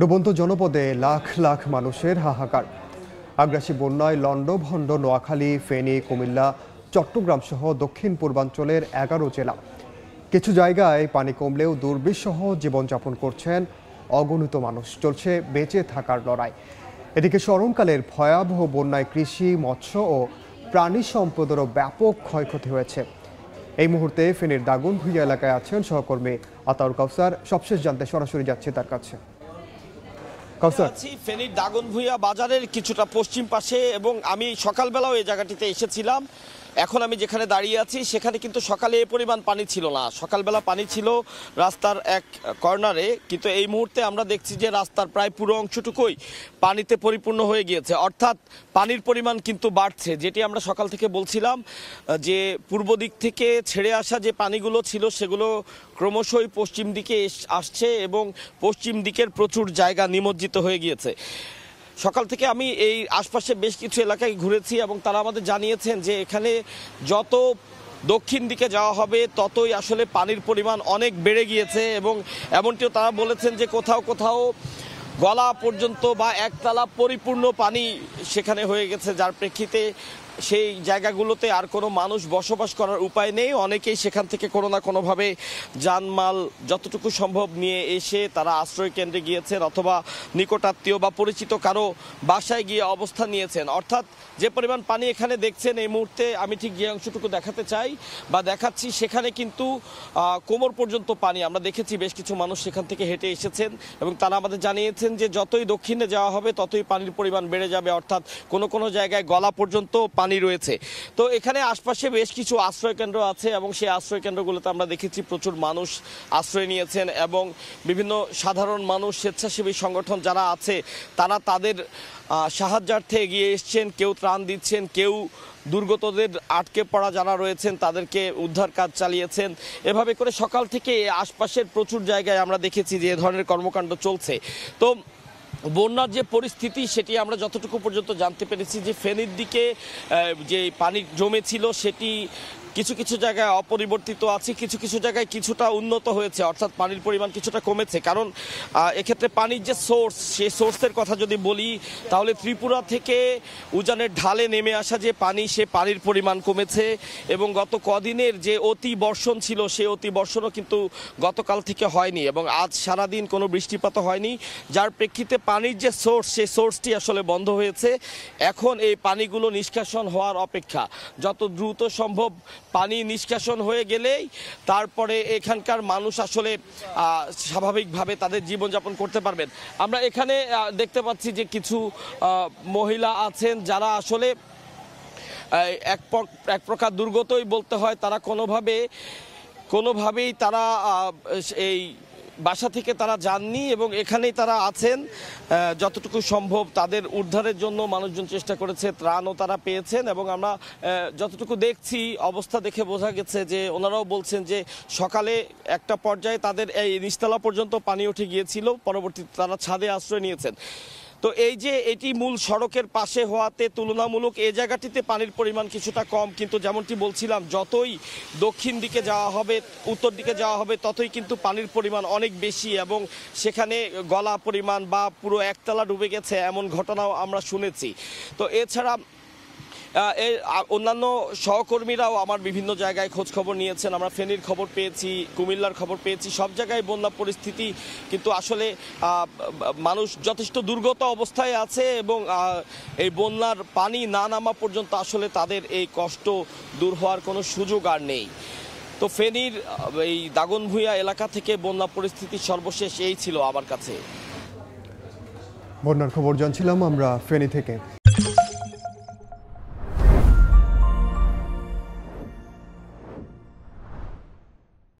ডুবন্ত জনপদে লাখ লাখ মানুষের হাহাকার আগ্রাসী বন্যায় ভণ্ড নোয়াখালী ফেনী কুমিল্লা চট্টগ্রাম সহ দক্ষিণ পূর্বাঞ্চলের এগারো জেলা কিছু জায়গায় পানি কমলেও দুর্বিষহ জীবনযাপন করছেন অগণিত মানুষ চলছে বেঁচে থাকার লড়াই এদিকে স্মরণকালের ভয়াবহ বন্যায় কৃষি মৎস্য ও প্রাণী সম্পদেরও ব্যাপক ক্ষয়ক্ষতি হয়েছে এই মুহূর্তে ফেনীর দাগুন ভুইয়া এলাকায় আছেন সহকর্মী আতাউর কাউসার সবশেষ জানতে সরাসরি যাচ্ছে তার কাছে ফেনীর দাগনভূঞা বাজারের কিছুটা পশ্চিম পাশে এবং আমি সকালবেলাও এই জায়গাটিতে এসেছিলাম এখন আমি যেখানে দাঁড়িয়ে আছি সেখানে কিন্তু সকালে এ পরিমাণ পানি ছিল না সকালবেলা পানি ছিল রাস্তার এক কর্নারে কিন্তু এই মুহূর্তে আমরা দেখছি যে রাস্তার প্রায় পুরো অংশটুকুই পানিতে পরিপূর্ণ হয়ে গিয়েছে অর্থাৎ পানির পরিমাণ কিন্তু বাড়ছে যেটি আমরা সকাল থেকে বলছিলাম যে পূর্ব দিক থেকে ছেড়ে আসা যে পানিগুলো ছিল সেগুলো ক্রমশই পশ্চিম দিকে আসছে এবং পশ্চিম দিকের প্রচুর জায়গা নিমজ্জিত হয়ে গিয়েছে সকাল থেকে আমি এই আশপাশে বেশ কিছু এলাকায় ঘুরেছি এবং তারা আমাদের জানিয়েছেন যে এখানে যত দক্ষিণ দিকে যাওয়া হবে ততই আসলে পানির পরিমাণ অনেক বেড়ে গিয়েছে এবং এমনটিও তারা বলেছেন যে কোথাও কোথাও গলা পর্যন্ত বা একতলা পরিপূর্ণ পানি সেখানে হয়ে গেছে যার প্রেক্ষিতে সেই জায়গাগুলোতে আর কোনো মানুষ বসবাস করার উপায় নেই অনেকেই সেখান থেকে কোনো না কোনোভাবে যানমাল যতটুকু সম্ভব নিয়ে এসে তারা আশ্রয় কেন্দ্রে গিয়েছেন অথবা নিকটাত্মীয় বা পরিচিত কারো বাসায় গিয়ে অবস্থান নিয়েছেন অর্থাৎ যে পরিমাণ পানি এখানে দেখছেন এই মুহূর্তে আমি ঠিক যে অংশটুকু দেখাতে চাই বা দেখাচ্ছি সেখানে কিন্তু কোমর পর্যন্ত পানি আমরা দেখেছি বেশ কিছু মানুষ সেখান থেকে হেঁটে এসেছেন এবং তারা আমাদের জানিয়েছেন যে যতই দক্ষিণে যাওয়া হবে ততই পানির পরিমাণ বেড়ে যাবে অর্থাৎ কোনো কোনো জায়গায় গলা পর্যন্ত পানি রয়েছে তো এখানে আশপাশে বেশ কিছু আশ্রয়কেন্দ্র আছে এবং সেই আশ্রয়কেন্দ্রগুলোতে আমরা দেখেছি প্রচুর মানুষ আশ্রয় নিয়েছেন এবং বিভিন্ন সাধারণ মানুষ স্বেচ্ছাসেবী সংগঠন যারা আছে তারা তাদের সাহায্যার্থে এগিয়ে এসছেন কেউ ত্রাণ দিচ্ছেন কেউ দুর্গতদের আটকে পড়া যারা রয়েছেন তাদেরকে উদ্ধার কাজ চালিয়েছেন এভাবে করে সকাল থেকে আশপাশের প্রচুর জায়গায় আমরা দেখেছি যে ধরনের কর্মকাণ্ড চলছে তো বন্যার যে পরিস্থিতি সেটি আমরা যতটুকু পর্যন্ত জানতে পেরেছি যে ফেনীর দিকে যে পানি জমেছিল সেটি কিছু কিছু জায়গায় অপরিবর্তিত আছে কিছু কিছু জায়গায় কিছুটা উন্নত হয়েছে অর্থাৎ পানির পরিমাণ কিছুটা কমেছে কারণ এক্ষেত্রে পানির যে সোর্স সেই সোর্সের কথা যদি বলি তাহলে ত্রিপুরা থেকে উজানের ঢালে নেমে আসা যে পানি সে পানির পরিমাণ কমেছে এবং গত কদিনের যে অতি বর্ষণ ছিল সেই অতি বর্ষণও কিন্তু গতকাল থেকে হয়নি এবং আজ সারাদিন কোনো বৃষ্টিপাত হয়নি যার প্রেক্ষিতে পানির যে সোর্স সেই সোর্সটি আসলে বন্ধ হয়েছে এখন এই পানিগুলো নিষ্কাশন হওয়ার অপেক্ষা যত দ্রুত সম্ভব পানি নিষ্কাশন হয়ে গেলেই তারপরে এখানকার মানুষ আসলে স্বাভাবিকভাবে তাদের জীবনযাপন করতে পারবেন আমরা এখানে দেখতে পাচ্ছি যে কিছু মহিলা আছেন যারা আসলে এক এক প্রকার দুর্গতই বলতে হয় তারা কোনোভাবে কোনোভাবেই তারা এই বাসা থেকে তারা যাননি এবং এখানেই তারা আছেন যতটুকু সম্ভব তাদের উদ্ধারের জন্য মানুষজন চেষ্টা করেছে ত্রাণও তারা পেয়েছেন এবং আমরা যতটুকু দেখছি অবস্থা দেখে বোঝা গেছে যে ওনারাও বলছেন যে সকালে একটা পর্যায়ে তাদের এই নিস্তলা পর্যন্ত পানি উঠে গিয়েছিল পরবর্তীতে তারা ছাদে আশ্রয় নিয়েছেন তো এই যে এটি মূল সড়কের পাশে হওয়াতে তুলনামূলক এ জায়গাটিতে পানির পরিমাণ কিছুটা কম কিন্তু যেমনটি বলছিলাম যতই দক্ষিণ দিকে যাওয়া হবে উত্তর দিকে যাওয়া হবে ততই কিন্তু পানির পরিমাণ অনেক বেশি এবং সেখানে গলা পরিমাণ বা পুরো একতলা ডুবে গেছে এমন ঘটনাও আমরা শুনেছি তো এছাড়া এর অন্যান্য সহকর্মীরাও আমার বিভিন্ন জায়গায় খোঁজ খবর নিয়েছেন আমরা ফেনীর খবর পেয়েছি কুমিল্লার খবর পেয়েছি সব জায়গায় বন্যা পরিস্থিতি কিন্তু আসলে মানুষ যথেষ্ট দুর্গত অবস্থায় আছে এবং এই বন্যার পানি না নামা পর্যন্ত আসলে তাদের এই কষ্ট দূর হওয়ার কোনো সুযোগ আর নেই তো ফেনীর এই দাগনভূঞা এলাকা থেকে বন্যা পরিস্থিতি সর্বশেষ এই ছিল আমার কাছে বন্যার খবর জানছিলাম আমরা ফেনী থেকে